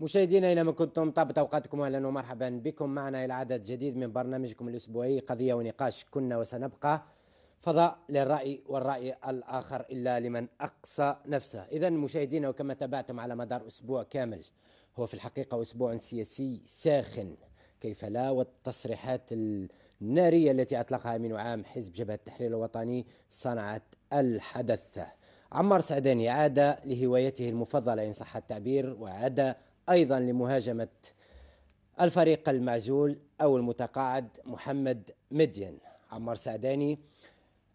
مشاهدينا اينما كنتم طابت اوقاتكم اهلا ومرحبا بكم معنا الى عدد جديد من برنامجكم الاسبوعي قضيه ونقاش كنا وسنبقى فضاء للراي والراي الاخر الا لمن اقصى نفسه اذا مشاهدينا وكما تابعتم على مدار اسبوع كامل هو في الحقيقه اسبوع سياسي ساخن كيف لا والتصريحات الناريه التي اطلقها امين عام حزب جبهه التحرير الوطني صنعت الحدث عمار سعداني عاد لهوايته المفضله ان صح التعبير وعاد أيضا لمهاجمة الفريق المعزول أو المتقاعد محمد مدين عمار سعداني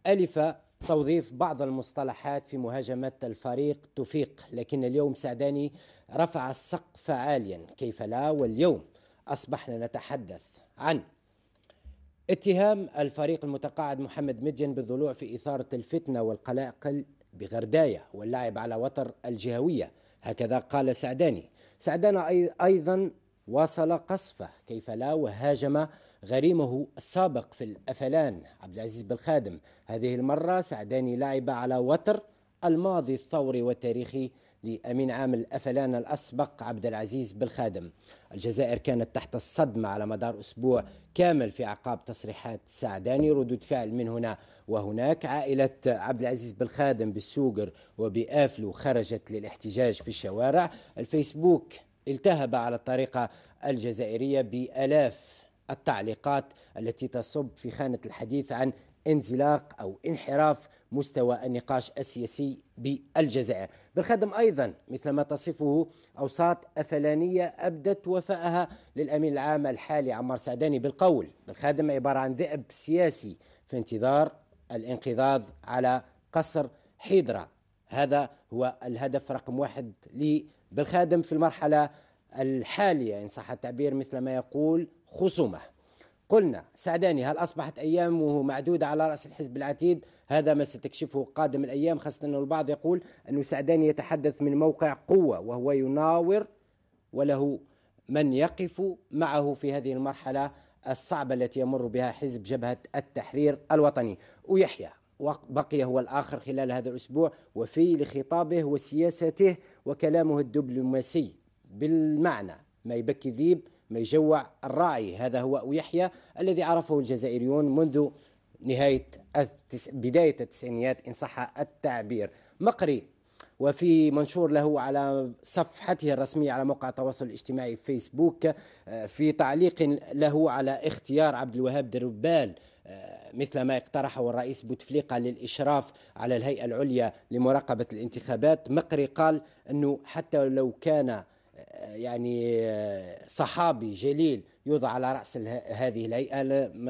ألف توظيف بعض المصطلحات في مهاجمة الفريق تفيق لكن اليوم سعداني رفع السقف عاليا كيف لا واليوم أصبحنا نتحدث عن اتهام الفريق المتقاعد محمد مدين بالضلوع في إثارة الفتنة والقلاقل بغرداية واللعب على وتر الجهوية هكذا قال سعداني سعدان أيضا واصل قصفه كيف لا وهاجم غريمه السابق في الأفلان عبد العزيز بالخادم هذه المرة سعداني لعب على وتر الماضي الثوري والتاريخي لأمين عام الأفلان الأسبق عبد العزيز بالخادم الجزائر كانت تحت الصدمة على مدار أسبوع كامل في عقاب تصريحات سعداني ردود فعل من هنا وهناك عائلة عبد العزيز بالخادم بالسوقر وبآفلو خرجت للاحتجاج في الشوارع الفيسبوك التهب على الطريقة الجزائرية بألاف التعليقات التي تصب في خانة الحديث عن انزلاق أو انحراف مستوى النقاش السياسي بالجزائر بالخدم أيضا مثل ما تصفه أوساط أفلانية أبدت وفاءها للأمين العام الحالي عمار سعداني بالقول بالخادم عبارة عن ذئب سياسي في انتظار الانقضاض على قصر حيدرا هذا هو الهدف رقم واحد لبالخادم في المرحلة الحالية إن صح التعبير مثل ما يقول خصومه قلنا سعداني هل أصبحت أيامه معدودة على رأس الحزب العتيد هذا ما ستكشفه قادم الأيام خاصة أن البعض يقول أن سعداني يتحدث من موقع قوة وهو يناور وله من يقف معه في هذه المرحلة الصعبة التي يمر بها حزب جبهة التحرير الوطني ويحيى بقي هو الآخر خلال هذا الأسبوع وفي لخطابه وسياسته وكلامه الدبلوماسي بالمعنى ما يبكي ذيب ما يجوع الراعي هذا هو ويحيى الذي عرفه الجزائريون منذ نهاية التس... بداية التسعينيات إن صح التعبير مقري وفي منشور له على صفحته الرسمية على موقع التواصل الاجتماعي فيسبوك آه، في تعليق له على اختيار عبد الوهاب دربال آه، مثل ما اقترحه الرئيس بوتفليقة للإشراف على الهيئة العليا لمراقبة الانتخابات مقري قال أنه حتى لو كان يعني آه، صحابي جليل يوضع على رأس هذه الهيئة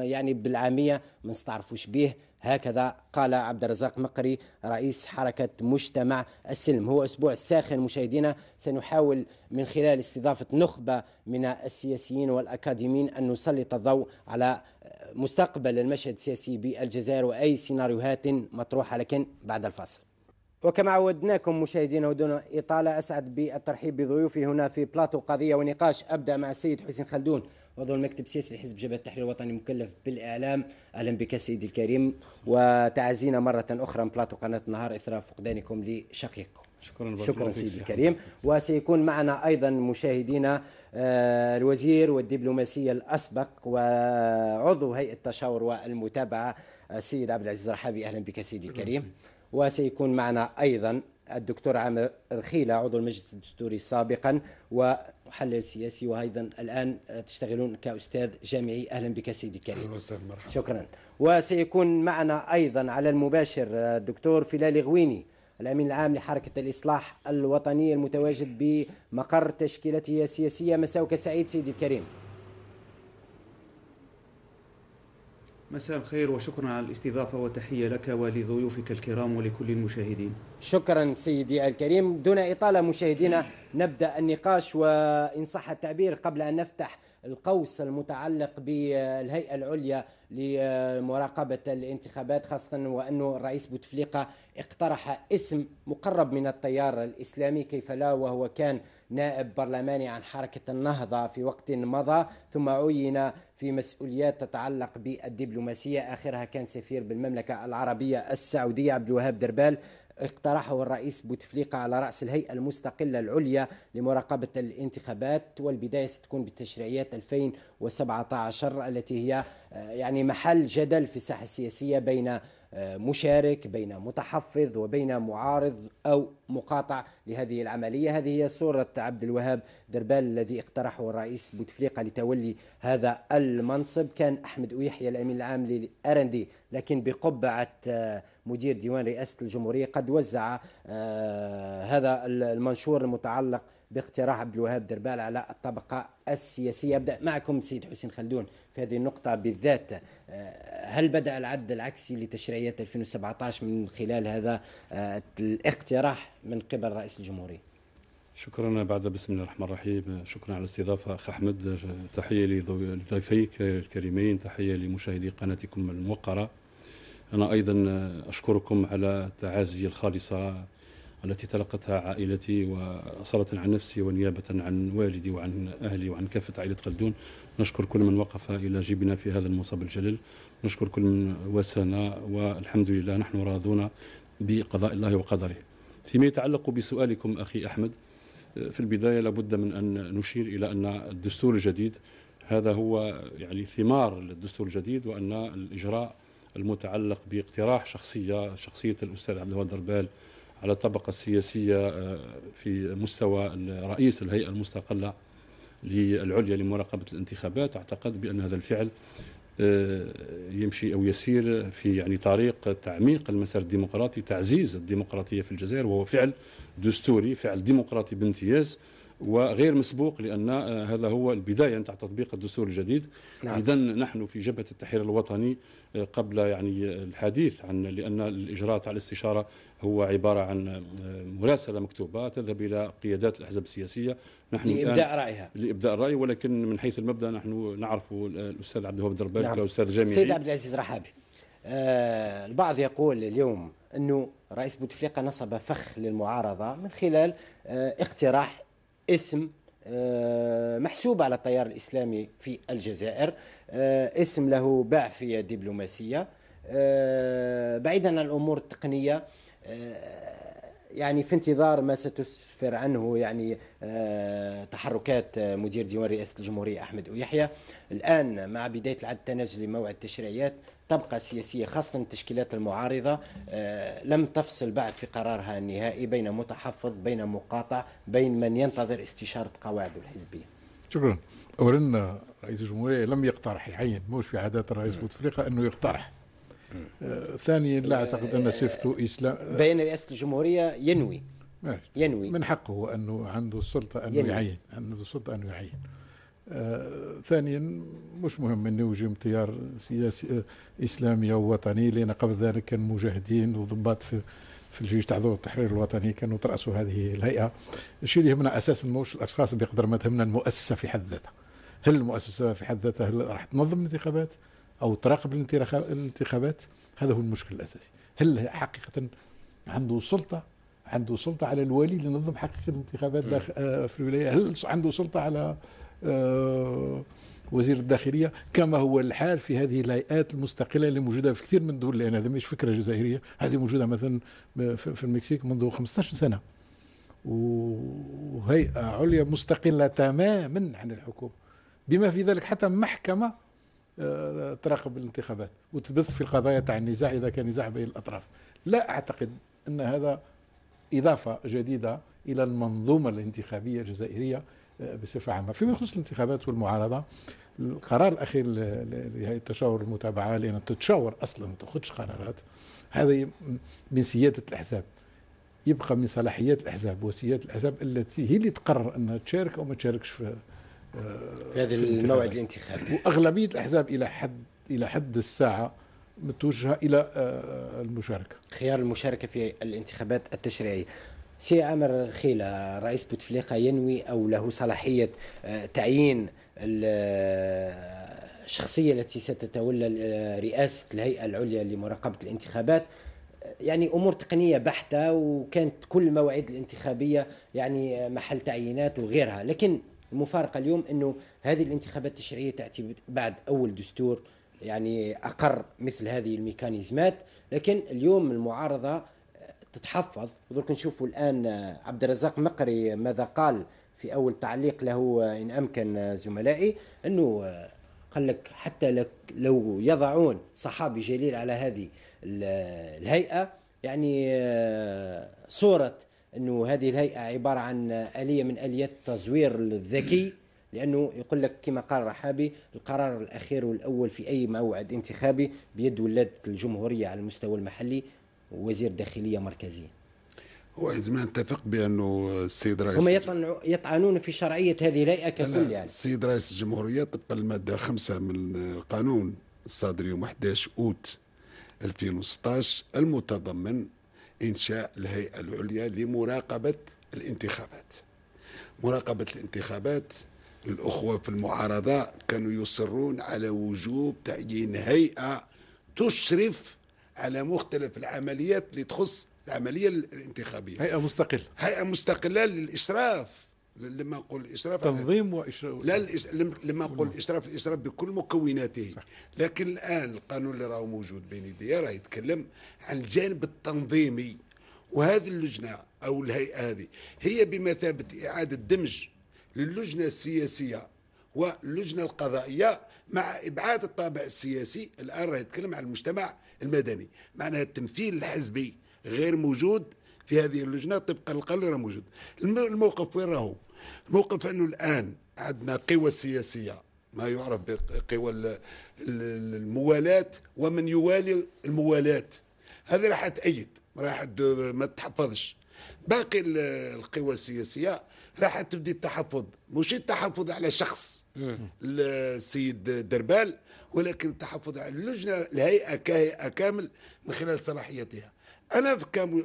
يعني بالعامية ما نستعرفوش به هكذا قال عبد الرزاق مقري رئيس حركة مجتمع السلم هو أسبوع ساخن مشاهدينا سنحاول من خلال استضافة نخبة من السياسيين والأكاديميين أن نسلط الضوء على آه، مستقبل المشهد السياسي بالجزائر وأي سيناريوهات مطروحة لكن بعد الفاصل وكما عودناكم مشاهدينا ودون إطالة أسعد بالترحيب بضيوفي هنا في بلاطو قضية ونقاش أبدأ مع السيد حسين خلدون عضو المكتب السياسي لحزب جبهة التحرير الوطني مكلف بالإعلام أهلا بك سيدي الكريم وتعزينا مرة أخرى من بلاطو قناة النهار إثر فقدانكم لشقيقكم شكرا شكرا سيدي الكريم وسيكون معنا ايضا مشاهدينا آه، الوزير والدبلوماسيه الاسبق وعضو هيئه التشاور والمتابعه السيد عبد العزيز الرحابي اهلا بك سيدي الكريم وسيكون معنا أيضا الدكتور عامر رخيلة عضو المجلس الدستوري سابقا ومحلل سياسي وأيضا الآن تشتغلون كأستاذ جامعي أهلا بك سيدي الكريم مرحبا. شكرا وسيكون معنا أيضا على المباشر الدكتور فلال غويني الأمين العام لحركة الإصلاح الوطني المتواجد بمقر تشكيلته السياسية مساوك سعيد سيدي الكريم مساء الخير وشكرا على الاستضافة وتحية لك ولضيوفك الكرام ولكل المشاهدين شكرا سيدي الكريم دون إطالة مشاهدينا نبدأ النقاش وإن صح التعبير قبل أن نفتح القوس المتعلق بالهيئة العليا لمراقبة الانتخابات خاصة وأنه الرئيس بوتفليقة اقترح اسم مقرب من التيار الإسلامي كيف لا وهو كان نائب برلماني عن حركة النهضة في وقت مضى ثم عين في مسؤوليات تتعلق بالدبلوماسية آخرها كان سفير بالمملكة العربية السعودية عبد الوهاب دربال اقترحه الرئيس بوتفليقة على رأس الهيئة المستقلة العليا لمراقبة الانتخابات والبداية ستكون بالتشريعيات 2000 و17 التي هي آه، يعني محل جدل في الساحة السياسية بين آه، مشارك بين متحفظ وبين معارض أو مقاطع لهذه العملية هذه هي صورة عبد الوهاب دربال الذي اقترحه الرئيس بوتفليقة لتولي هذا المنصب كان أحمد أويحيى الأمين العام للأرندي لكن بقبعة آه، مدير ديوان رئاسة الجمهورية قد وزع هذا المنشور المتعلق باقتراح عبد الوهاب دربال على الطبقة السياسية أبدأ معكم سيد حسين خلدون في هذه النقطة بالذات آه، هل بدأ العد العكسي لتشريعات 2017 من خلال هذا آه، الاقتراح من قبل رئيس الجمهورية؟ شكرا بعد بسم الله الرحمن الرحيم شكرا على الاستضافة أخ أحمد تحية لضيفيك الكريمين تحية لمشاهدي قناتكم الموقرة أنا أيضا أشكركم على التعازي الخالصة التي تلقتها عائلتي وأصلة عن نفسي ونيابة عن والدي وعن أهلي وعن كافة عائلة خلدون نشكر كل من وقف إلى جيبنا في هذا المصاب الجليل نشكر كل من واسانا والحمد لله نحن راضون بقضاء الله وقدره فيما يتعلق بسؤالكم أخي أحمد في البداية لابد من أن نشير إلى أن الدستور الجديد هذا هو يعني ثمار الدستور الجديد وأن الإجراء المتعلق باقتراح شخصية شخصية الأستاذ عبد الوهاب دربال على الطبقة السياسية آه، في مستوى رئيس الهيئة المستقلة العليا لمراقبة الانتخابات أعتقد بأن هذا الفعل آه، يمشي أو يسير في يعني طريق تعميق المسار الديمقراطي تعزيز الديمقراطية في الجزائر وهو فعل دستوري فعل ديمقراطي بامتياز وغير مسبوق لان آه، هذا هو البدايه نتاع تطبيق الدستور الجديد نعم. اذا نحن في جبهه التحرير الوطني آه، قبل يعني آه، الحديث عن لان الاجراء تاع الاستشاره هو عباره عن مراسله مكتوبه تذهب الى قيادات الاحزاب السياسيه نحن لابداء رايها لابداء الراي ولكن من حيث المبدا نحن نعرف الاستاذ عبد الوهاب الدربالي نعم. استاذ جامعي سيد عبد العزيز رحابي آه البعض يقول اليوم انه رئيس بوتفليقه نصب فخ للمعارضه من خلال آه اقتراح اسم آه، محسوب على التيار الإسلامي في الجزائر آه، اسم له باع في دبلوماسية آه، بعيدا عن الأمور التقنية يعني في انتظار ما ستسفر عنه يعني تحركات مدير ديوان رئاسة الجمهورية أحمد يحيى الآن مع بداية العد التنازلي موعد التشريعيات طبقة سياسية خاصة التشكيلات المعارضة آه، لم تفصل بعد في قرارها النهائي بين متحفظ بين مقاطع بين من ينتظر استشارة قواعده الحزبية شكرا أولا رئيس الجمهورية لم يقترح يعين موش في عادات الرئيس بوتفليقة أنه يقترح آه، ثانيا لا آه، أعتقد أن سيفتو إسلام بين رئاسة الجمهورية ينوي ماشي. ينوي من حقه أنه عنده السلطة أنه ينوي. يعين عنده السلطة أنه يعين آه، ثانيا مش مهم انه يجي تيار سياسي آه، اسلامي او وطني لان قبل ذلك كان مجاهدين وضباط في في الجيش تاع التحرير الوطني كانوا تراسوا هذه الهيئه الشيء اللي يهمنا اساسا موش الاشخاص بقدر ما تهمنا المؤسسه في حد ذاتها هل المؤسسه في حد ذاتها هل راح تنظم الانتخابات او تراقب الانتخابات هذا هو المشكل الاساسي هل حقيقه عنده سلطه عنده سلطه على الولي اللي ينظم حقيقه الانتخابات آه، في الولايه هل عنده سلطه على آه، وزير الداخليه كما هو الحال في هذه الهيئات المستقله اللي موجوده في كثير من الدول لان هذه مش فكره جزائريه هذه موجوده مثلا في المكسيك منذ 15 سنه وهيئه عليا مستقله تماما عن الحكومه بما في ذلك حتى محكمه آه، تراقب الانتخابات وتبث في القضايا تاع النزاع اذا كان نزاع بين الاطراف لا اعتقد ان هذا اضافه جديده الى المنظومه الانتخابيه الجزائريه آه، بصفه عامه فيما يخص الانتخابات والمعارضه القرار الاخير لهذه التشاور والمتابعه لان تتشاور اصلا ما تاخذش قرارات هذا من سياده الاحزاب يبقى من صلاحيات الاحزاب وسياده الاحزاب التي هي اللي تقرر انها تشارك او ما تشاركش في آه، في هذا الموعد الانتخابي واغلبيه الاحزاب الى حد الى حد الساعه متوجهه الى آه، المشاركه خيار المشاركه في الانتخابات التشريعيه سي عامر خيلة رئيس بوتفليقة ينوي أو له صلاحية آه، تعيين آه، الشخصية التي ستتولى آه، رئاسة الهيئة العليا لمراقبة الانتخابات يعني امور تقنيه بحته وكانت كل المواعيد الانتخابيه يعني محل تعيينات وغيرها لكن المفارقه اليوم انه هذه الانتخابات التشريعيه تاتي بعد اول دستور يعني اقر مثل هذه الميكانيزمات لكن اليوم المعارضه تتحفظ ودرك نشوفوا الان آه، عبد الرزاق مقري ماذا قال في اول تعليق له آه، ان امكن آه، زملائي انه قال لك حتى لو يضعون صحابي جليل على هذه الهيئه يعني صوره انه هذه الهيئه عباره عن اليه من اليات التزوير الذكي لانه يقول لك كما قال رحابي القرار الاخير والاول في اي موعد انتخابي بيد ولاده الجمهوريه على المستوى المحلي وزير داخليه مركزي هو اذا ما نتفق بانه السيد رئيس هم يطعنون في شرعيه هذه الهيئه ككل يعني السيد رئيس الجمهوريه طبقا الماده خمسة من القانون الصادر يوم 11 اوت 2016 المتضمن انشاء الهيئه العليا لمراقبه الانتخابات مراقبه الانتخابات الاخوه في المعارضه كانوا يصرون على وجوب تعيين هيئه تشرف على مختلف العمليات اللي تخص العملية الانتخابية هيئة مستقلة هيئة مستقلة للإشراف لما نقول إشراف تنظيم وإشراف لا الإس... لما نقول إشراف الإشراف بكل مكوناته صح. لكن الآن القانون اللي راه موجود بين يديا راه يتكلم عن الجانب التنظيمي وهذه اللجنة أو الهيئة هذه هي بمثابة إعادة دمج للجنة السياسية واللجنة القضائية مع إبعاد الطابع السياسي الآن راه يتكلم عن المجتمع المدني معناها التمثيل الحزبي غير موجود في هذه اللجنه طبقا القانون راه موجود الموقف وين راهو الموقف انه الان عندنا قوى سياسيه ما يعرف بقوى الموالاة ومن يوالي الموالاة هذه راح تأيد راح ما تحفظش باقي القوى السياسية راح تبدي التحفظ مش التحفظ على شخص السيد دربال ولكن التحفظ على اللجنه الهيئه كهيئه كامل من خلال صلاحيتها انا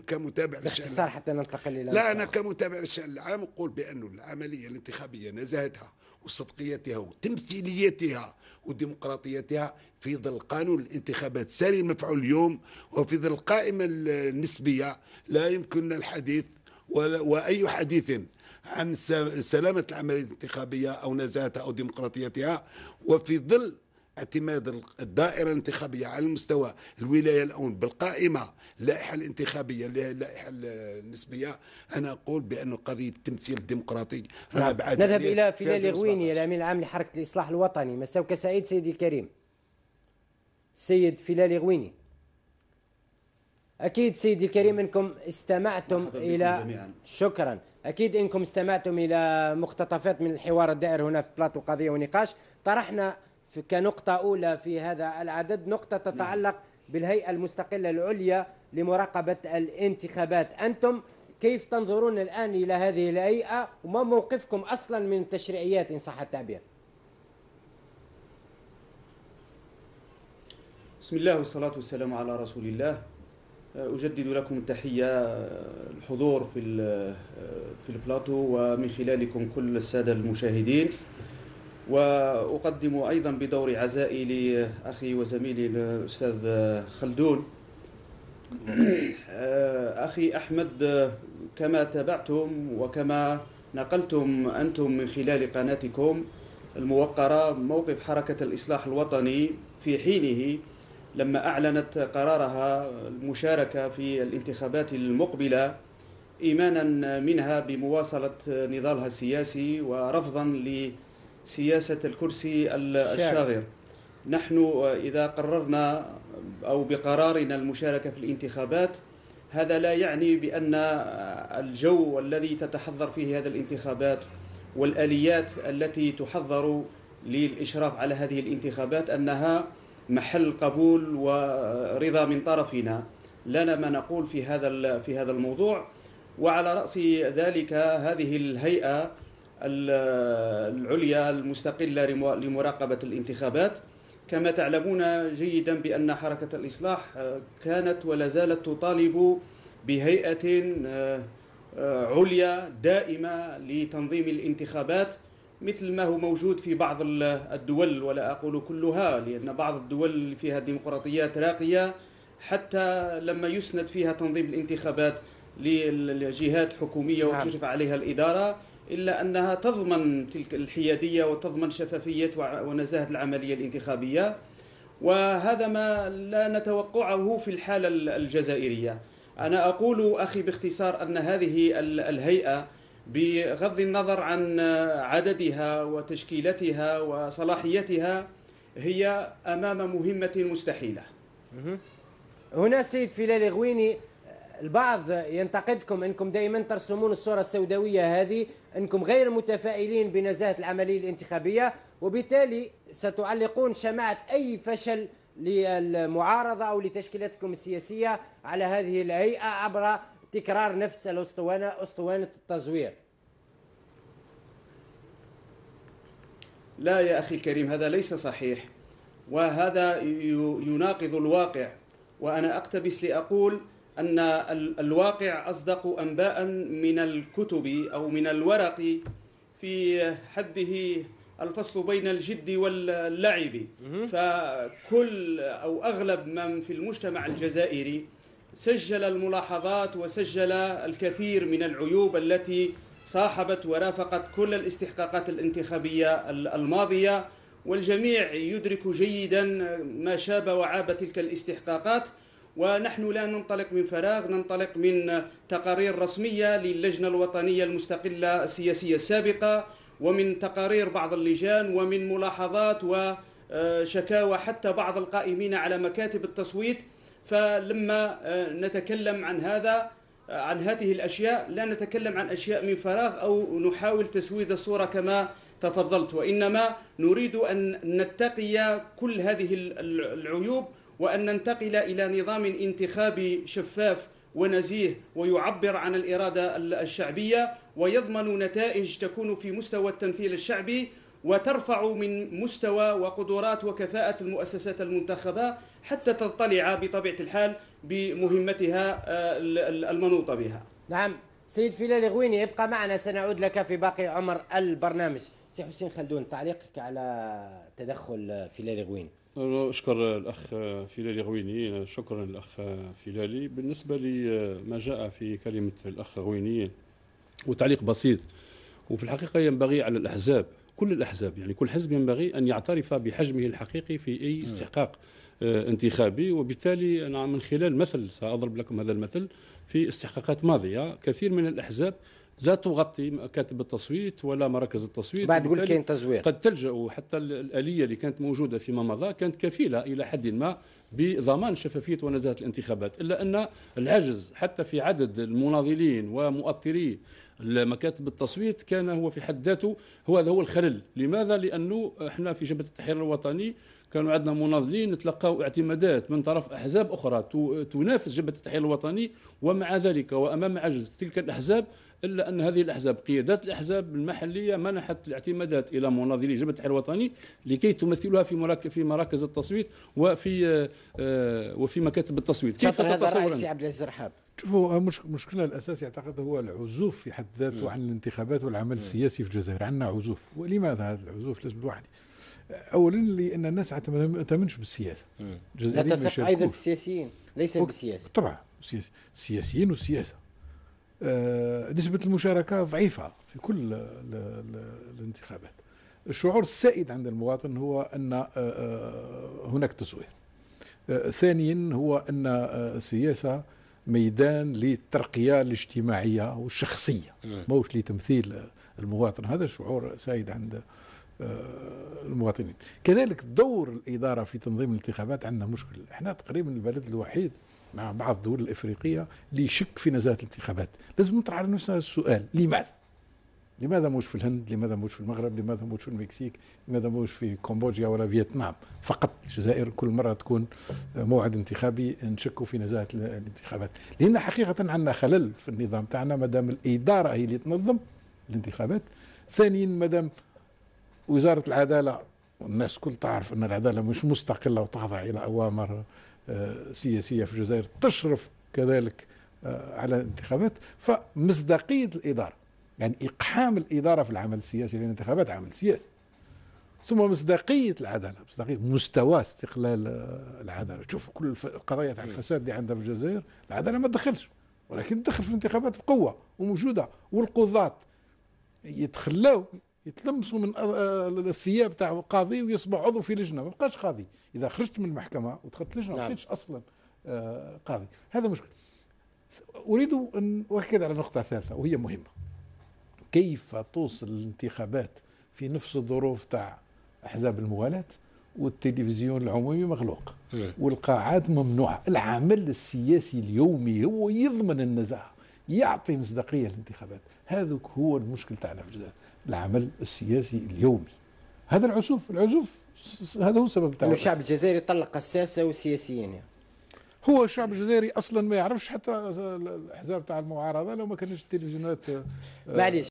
كمتابع للشان حتى ننتقل الى لا انا كمتابع للشان العام اقول بأن العمليه الانتخابيه نزاهتها وصدقيتها وتمثيليتها وديمقراطيتها في ظل قانون الانتخابات ساري المفعول اليوم وفي ظل القائمه النسبيه لا يمكننا الحديث ولا واي حديث عن سلامة العملية الانتخابية أو نزاهتها أو ديمقراطيتها وفي ظل اعتماد الدائرة الانتخابية على المستوى الولاية الأون بالقائمة اللائحة الانتخابية اللائحة النسبية أنا أقول بأن قضية التمثيل الديمقراطي نعم. نذهب إلى فيلال غويني الأمين العام لحركة الإصلاح الوطني مساوك سعيد سيدي الكريم سيد فيلال غويني أكيد سيدي الكريم نعم. أنكم استمعتم إلى جميعاً. شكرا أكيد إنكم استمعتم إلى مقتطفات من الحوار الدائر هنا في بلاطو قضية ونقاش طرحنا كنقطة أولى في هذا العدد نقطة نعم. تتعلق بالهيئة المستقلة العليا لمراقبة الانتخابات أنتم كيف تنظرون الآن إلى هذه الهيئة وما موقفكم أصلا من التشريعيات إن صح التعبير بسم الله والصلاة والسلام على رسول الله أجدد لكم تحية آه، الحضور في آه، في البلاطو ومن خلالكم كل السادة المشاهدين وأقدم أيضا بدور عزائي لأخي وزميلي الأستاذ آه، خلدون أخي أحمد كما تابعتم وكما نقلتم أنتم من خلال قناتكم الموقرة موقف حركة الإصلاح الوطني في حينه لما أعلنت قرارها المشاركة في الانتخابات المقبلة إيمانا منها بمواصلة نضالها السياسي ورفضا لسياسة الكرسي الشاغر نحن إذا قررنا أو بقرارنا المشاركة في الانتخابات هذا لا يعني بأن الجو الذي تتحضر فيه هذه الانتخابات والآليات التي تحضر للإشراف على هذه الانتخابات أنها محل قبول ورضا من طرفنا لنا ما نقول في هذا في هذا الموضوع وعلى راس ذلك هذه الهيئه العليا المستقله لمراقبه الانتخابات كما تعلمون جيدا بان حركه الاصلاح كانت ولا زالت تطالب بهيئه آه، آه، عليا دائمه لتنظيم الانتخابات مثل ما هو موجود في بعض الدول ولا أقول كلها لأن بعض الدول فيها ديمقراطيات راقية حتى لما يسند فيها تنظيم الانتخابات للجهات حكومية نعم. وتشرف عليها الإدارة إلا أنها تضمن تلك الحيادية وتضمن شفافية ونزاهة العملية الانتخابية وهذا ما لا نتوقعه في الحالة الجزائرية أنا أقول أخي باختصار أن هذه الهيئة بغض النظر عن عددها وتشكيلتها وصلاحيتها هي امام مهمه مستحيله. هنا سيد فيلال غويني البعض ينتقدكم انكم دائما ترسمون الصوره السوداويه هذه انكم غير متفائلين بنزاهه العمليه الانتخابيه وبالتالي ستعلقون شماعه اي فشل للمعارضه او لتشكيلتكم السياسيه على هذه الهيئه عبر تكرار نفس الاسطوانه اسطوانه التزوير لا يا اخي الكريم هذا ليس صحيح وهذا يناقض الواقع وانا اقتبس لاقول ان الواقع اصدق انباء من الكتب او من الورق في حده الفصل بين الجد واللعب فكل او اغلب من في المجتمع الجزائري سجل الملاحظات وسجل الكثير من العيوب التي صاحبت ورافقت كل الاستحقاقات الانتخابية الماضية والجميع يدرك جيدا ما شاب وعاب تلك الاستحقاقات ونحن لا ننطلق من فراغ ننطلق من تقارير رسمية للجنة الوطنية المستقلة السياسية السابقة ومن تقارير بعض اللجان ومن ملاحظات وشكاوى حتى بعض القائمين على مكاتب التصويت فلما آه، نتكلم عن هذا آه، عن هذه الاشياء لا نتكلم عن اشياء من فراغ او نحاول تسويد الصوره كما تفضلت وانما نريد ان نتقي كل هذه العيوب وان ننتقل الى نظام انتخابي شفاف ونزيه ويعبر عن الاراده الشعبيه ويضمن نتائج تكون في مستوى التمثيل الشعبي وترفع من مستوى وقدرات وكفاءة المؤسسات المنتخبة حتى تطلع بطبيعة الحال بمهمتها آه، المنوطة بها نعم سيد فلال غويني ابقى معنا سنعود لك في باقي عمر البرنامج سي حسين خلدون تعليقك على تدخل فلال غويني أشكر الأخ فيلالي غويني شكرا للأخ فيلالي بالنسبة لما آه، جاء في كلمة الأخ غويني وتعليق بسيط وفي الحقيقة ينبغي على الأحزاب كل الأحزاب يعني كل حزب ينبغي أن يعترف بحجمه الحقيقي في أي نعم. استحقاق آه، انتخابي وبالتالي أنا من خلال مثل سأضرب لكم هذا المثل في استحقاقات ماضية كثير من الأحزاب لا تغطي مكاتب التصويت ولا مراكز التصويت بعد تقول كاين تزوير قد تلجا حتى الاليه اللي كانت موجوده فيما مضى كانت كفيله الى حد ما بضمان شفافيه ونزاهه الانتخابات الا ان العجز حتى في عدد المناضلين ومؤطري مكاتب التصويت كان هو في حد ذاته هو هذا هو الخلل لماذا لانه احنا في جبهه التحرير الوطني كانوا عندنا مناضلين نتلقاو اعتمادات من طرف احزاب اخرى تنافس جبهه التحرير الوطني ومع ذلك وامام عجز تلك الاحزاب الا ان هذه الاحزاب قيادات الاحزاب المحليه منحت الاعتمادات الى مناضلي جبهه التحرير الوطني لكي تمثلها في في مراكز التصويت وفي آه، آه، وفي مكاتب التصويت كيف تتصور هذا سي عبد العزيز رحاب شوفوا المشكلة آه، الاساسي اعتقد هو العزوف في حد ذاته عن الانتخابات والعمل السياسي في الجزائر عندنا عزوف ولماذا هذا العزوف لازم الواحد آه، اولا لان الناس ما تامنش بالسياسه الجزائريين تثق ايضا بالسياسيين ليس بالسياسه طبعا السياسيين والسياسه آه نسبه المشاركه ضعيفه في كل الـ الـ الانتخابات الشعور السائد عند المواطن هو ان آه, آه، هناك تصوير ثانيا هو ان السياسه ميدان للترقيه الاجتماعيه والشخصيه موش لتمثيل المواطن هذا شعور سائد عند آه، المواطنين كذلك دور الاداره في تنظيم الانتخابات عندنا مشكل احنا تقريبا البلد الوحيد مع بعض الدول الافريقيه اللي يشك في نزاهه الانتخابات لازم نطرح على نفسنا السؤال لماذا لماذا موش في الهند لماذا موش في المغرب لماذا موش في المكسيك لماذا موش في كمبوديا ولا فيتنام فقط الجزائر كل مرة تكون موعد انتخابي نشكوا في نزاهة الانتخابات لأن حقيقة عندنا خلل في النظام تاعنا دام الإدارة هي اللي تنظم الانتخابات ثانيا دام وزارة العدالة والناس كل تعرف أن العدالة مش مستقلة وتخضع إلى أوامر آه، سياسية في الجزائر تشرف كذلك آه، على الانتخابات فمصداقية الإدارة يعني إقحام الإدارة في العمل السياسي لأن الانتخابات عمل سياسي ثم مصداقية العدالة مصداقية مستوى استقلال آه، العدالة شوف كل القضايا تاع إيه. الفساد اللي عندها في الجزائر العدالة ما تدخلش ولكن تدخل في الانتخابات بقوة وموجودة والقضاة يتخلاو يتلمسوا من آه، آه، الثياب تاع قاضي ويصبح عضو في لجنه ما بقاش قاضي اذا خرجت من المحكمه ودخلت لجنه ما نعم. بقيتش اصلا قاضي هذا مشكل اريد ان اؤكد على نقطه ثالثه وهي مهمه كيف توصل الانتخابات في نفس الظروف تاع احزاب الموالاه والتلفزيون العمومي مغلوق إيه. والقاعات ممنوعه العمل السياسي اليومي هو يضمن النزاهه يعطي مصداقيه للانتخابات هذا هو المشكل تاعنا في الجزائر العمل السياسي اليومي هذا العزوف العزوف هذا هو السبب تاعه الشعب الجزائري طلق الساسه والسياسيين يعني. هو الشعب الجزائري اصلا ما يعرفش حتى الاحزاب تاع المعارضه لو ما كانش التلفزيونات آه، معليش